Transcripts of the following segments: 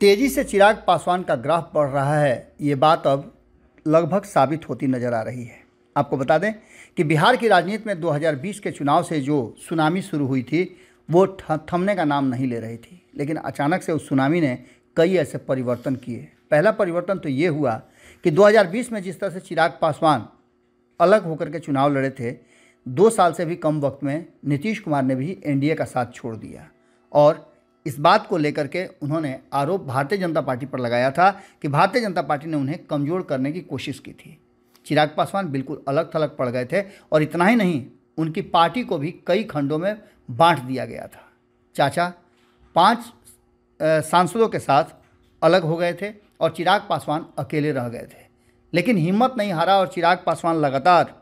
तेजी से चिराग पासवान का ग्राफ बढ़ रहा है ये बात अब लगभग साबित होती नजर आ रही है आपको बता दें कि बिहार की राजनीति में 2020 के चुनाव से जो सुनामी शुरू हुई थी वो थमने का नाम नहीं ले रही थी लेकिन अचानक से उस सुनामी ने कई ऐसे परिवर्तन किए पहला परिवर्तन तो ये हुआ कि 2020 में जिस तरह से चिराग पासवान अलग होकर के चुनाव लड़े थे दो साल से भी कम वक्त में नीतीश कुमार ने भी एनडीए का साथ छोड़ दिया और इस बात को लेकर के उन्होंने आरोप भारतीय जनता पार्टी पर लगाया था कि भारतीय जनता पार्टी ने उन्हें कमजोर करने की कोशिश की थी चिराग पासवान बिल्कुल अलग थलग पड़ गए थे और इतना ही नहीं उनकी पार्टी को भी कई खंडों में बांट दिया गया था चाचा पांच सांसदों के साथ अलग हो गए थे और चिराग पासवान अकेले रह गए थे लेकिन हिम्मत नहीं हारा और चिराग पासवान लगातार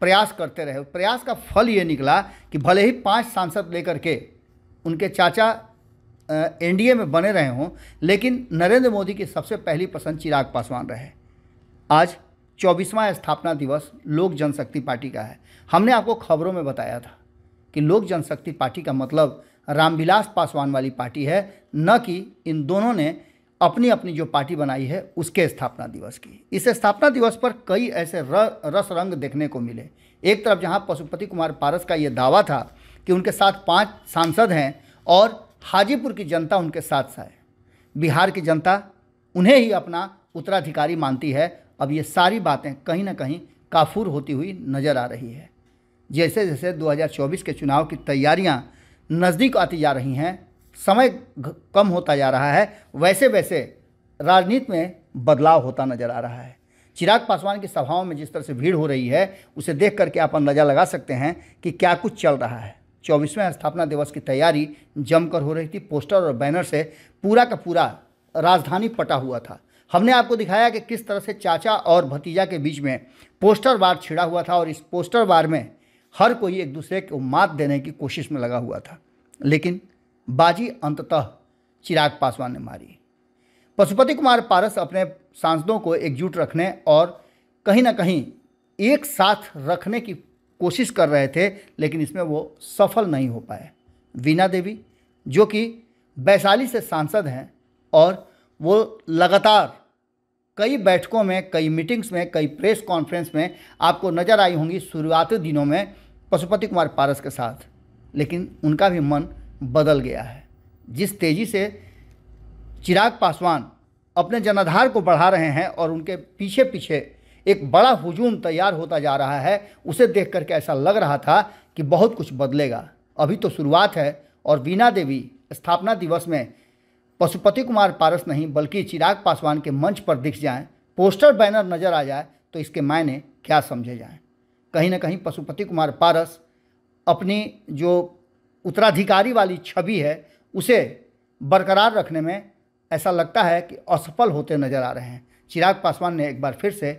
प्रयास करते रहे प्रयास का फल ये निकला कि भले ही पांच सांसद लेकर के उनके चाचा एनडीए में बने रहे हों लेकिन नरेंद्र मोदी की सबसे पहली पसंद चिराग पासवान रहे आज चौबीसवां स्थापना दिवस लोक जनशक्ति पार्टी का है हमने आपको खबरों में बताया था कि लोक जनशक्ति पार्टी का मतलब रामविलास पासवान वाली पार्टी है न कि इन दोनों ने अपनी अपनी जो पार्टी बनाई है उसके स्थापना दिवस की इस स्थापना दिवस पर कई ऐसे र, रस रंग देखने को मिले एक तरफ जहां पशुपति कुमार पारस का ये दावा था कि उनके साथ पांच सांसद हैं और हाजीपुर की जनता उनके साथ है बिहार की जनता उन्हें ही अपना उत्तराधिकारी मानती है अब ये सारी बातें कहीं ना कहीं काफूर होती हुई नज़र आ रही है जैसे जैसे 2024 के चुनाव की तैयारियां नज़दीक आती जा रही हैं समय कम होता जा रहा है वैसे वैसे राजनीति में बदलाव होता नज़र आ रहा है चिराग पासवान की सभाओं में जिस तरह से भीड़ हो रही है उसे देख करके आप अंदाज़ा लगा सकते हैं कि क्या कुछ चल रहा है चौबीसवें स्थापना दिवस की तैयारी जमकर हो रही थी पोस्टर और बैनर से पूरा का पूरा राजधानी पटा हुआ था हमने आपको दिखाया कि किस तरह से चाचा और भतीजा के बीच में पोस्टर वार छिड़ा हुआ था और इस पोस्टर वार में हर कोई एक दूसरे को मात देने की कोशिश में लगा हुआ था लेकिन बाजी अंततः चिराग पासवान ने मारी पशुपति कुमार पारस अपने सांसदों को एकजुट रखने और कहीं ना कहीं एक साथ रखने की कोशिश कर रहे थे लेकिन इसमें वो सफल नहीं हो पाए वीना देवी जो कि वैशाली से सांसद हैं और वो लगातार कई बैठकों में कई मीटिंग्स में कई प्रेस कॉन्फ्रेंस में आपको नज़र आई होंगी शुरुआती दिनों में पशुपति कुमार पारस के साथ लेकिन उनका भी मन बदल गया है जिस तेज़ी से चिराग पासवान अपने जनाधार को बढ़ा रहे हैं और उनके पीछे पीछे एक बड़ा हुजूम तैयार होता जा रहा है उसे देख करके ऐसा लग रहा था कि बहुत कुछ बदलेगा अभी तो शुरुआत है और वीणा देवी स्थापना दिवस में पशुपति कुमार पारस नहीं बल्कि चिराग पासवान के मंच पर दिख जाएं पोस्टर बैनर नज़र आ जाए तो इसके मायने क्या समझे जाएं कहीं ना कहीं पशुपति कुमार पारस अपनी जो उत्तराधिकारी वाली छवि है उसे बरकरार रखने में ऐसा लगता है कि असफल होते नज़र आ रहे हैं चिराग पासवान ने एक बार फिर से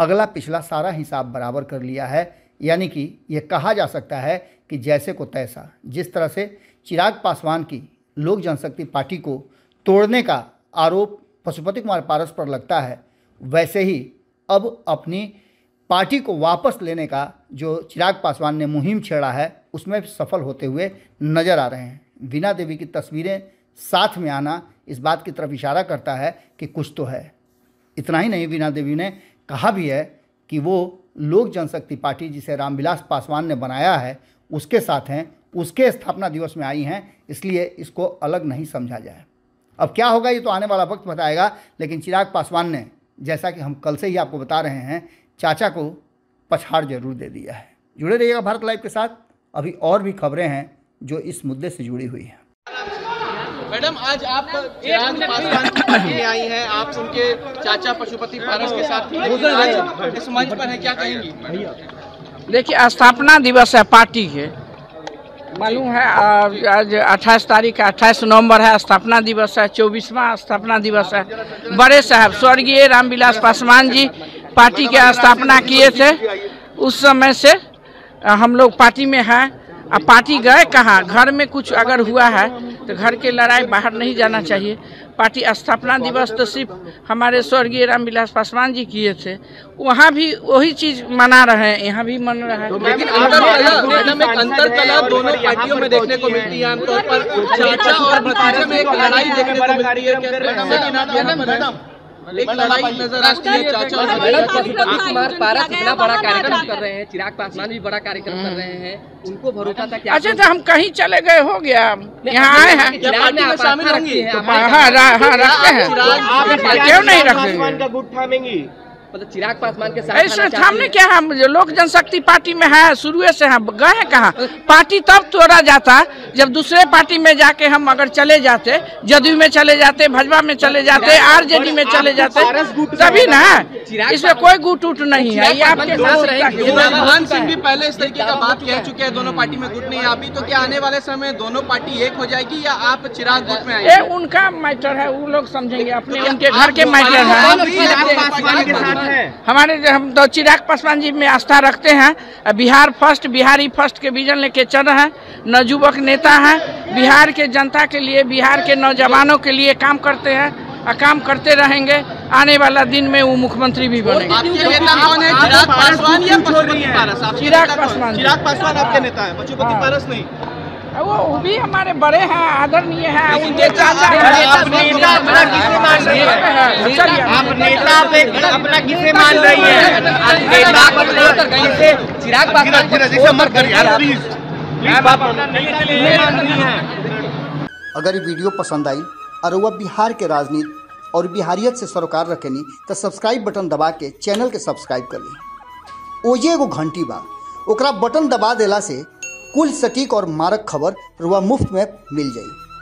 अगला पिछला सारा हिसाब बराबर कर लिया है यानी कि यह कहा जा सकता है कि जैसे को तैसा जिस तरह से चिराग पासवान की लोक जनशक्ति पार्टी को तोड़ने का आरोप पशुपति कुमार पारस पर लगता है वैसे ही अब अपनी पार्टी को वापस लेने का जो चिराग पासवान ने मुहिम छेड़ा है उसमें सफल होते हुए नजर आ रहे हैं वीना देवी की तस्वीरें साथ में आना इस बात की तरफ इशारा करता है कि कुछ तो है इतना ही नहीं बीना देवी ने कहा भी है कि वो लोक जनशक्ति पार्टी जिसे रामविलास पासवान ने बनाया है उसके साथ हैं उसके स्थापना दिवस में आई हैं इसलिए इसको अलग नहीं समझा जाए अब क्या होगा ये तो आने वाला वक्त बताएगा लेकिन चिराग पासवान ने जैसा कि हम कल से ही आपको बता रहे हैं चाचा को पछाड़ जरूर दे दिया है जुड़े रहिएगा भारत लाइव के साथ अभी और भी खबरें हैं जो इस मुद्दे से जुड़ी हुई हैं मैडम आज आप चिराग पासवान आई हैं आप उनके चाचा पशुपति पारस के साथ इस मंच पर हैं क्या कहेंगी देखिए स्थापना दिवस है पार्टी के मालूम है आज अट्ठाईस तारीख है अट्ठाईस नवंबर है स्थापना दिवस है चौबीसवा स्थापना दिवस है बड़े साहब स्वर्गीय रामविलास पासवान जी पार्टी के स्थापना किए थे उस समय से हम लोग पार्टी में हैं अब पार्टी गए कहाँ घर में कुछ अगर हुआ है तो घर के लड़ाई बाहर नहीं जाना चाहिए पार्टी स्थापना दिवस तो सिर्फ हमारे स्वर्गीय रामविलास पासवान जी किए थे वहाँ भी वही चीज मना रहे हैं यहाँ भी मन रहा है तो लेकिन तो तो अंतर कला दोनों पार्टियों में देखने को मिलती है आमतौर पर चाचा और भतीजे में एक लड़ाई देखने को मिलती है पारा इतना बड़ा कार्यक्रम कर रहे हैं चिराग पासवान भी बड़ा कार्यक्रम कर हम्म। रहे हैं उनको भरोसा था क्या अच्छा तो हम कहीं चले गए हो गया यहाँ आए हैं शामिल होंगी तो हाँ, हाँ, हाँ, तो रखते हैं क्यों नहीं रखते गुट थामेंगी मतलब चिराग पासवान के साथ ऐसे हमने क्या हम लोक जनशक्ति पार्टी में है शुरू से हम गए कहाँ पार्टी तब तोड़ा जाता जब दूसरे पार्टी में जाके हम अगर चले जाते जदयू में चले जाते भाजपा में चले जाते डी में चले जाते तभी न इसमें कोई गुट उट नहीं है ये आपके मनमोहन सिंह भी पहले इस तरीके का बात कह चुके हैं दोनों पार्टी में गुट नहीं है अभी तो क्या आने वाले समय दोनों पार्टी एक हो जाएगी या आप चिराग गुट में आएंगे उनका मैटर है वो लोग समझेंगे अपने तो उनके घर के मैटर है हमारे हम तो चिराग पासवान जी में आस्था रखते हैं बिहार फर्स्ट बिहारी फर्स्ट के विजन लेके चल रहे हैं युवक नेता हैं बिहार के जनता के लिए बिहार के नौजवानों के लिए काम करते हैं और काम करते रहेंगे आने वाला दिन में वो मुख्यमंत्री भी बने चिराग पासवान चिराग पासवान चिराग पासवान आपके नेता है हाँ। पारस नहीं वो भी हमारे बड़े हैं आदरणीय है उनके चाचा आप नेता पे अपना किसे मान रही है चिराग अगर ये वीडियो पसंद आई और वह बिहार के राजनीति और बिहारियत से सरोकार रखेनी तो सब्सक्राइब बटन दबा के चैनल के सब्सक्राइब कर ली ओजे एगो घंटी बा ओकरा बटन दबा देला से कुल सटीक और मारक खबर रुआ मुफ्त में मिल जाई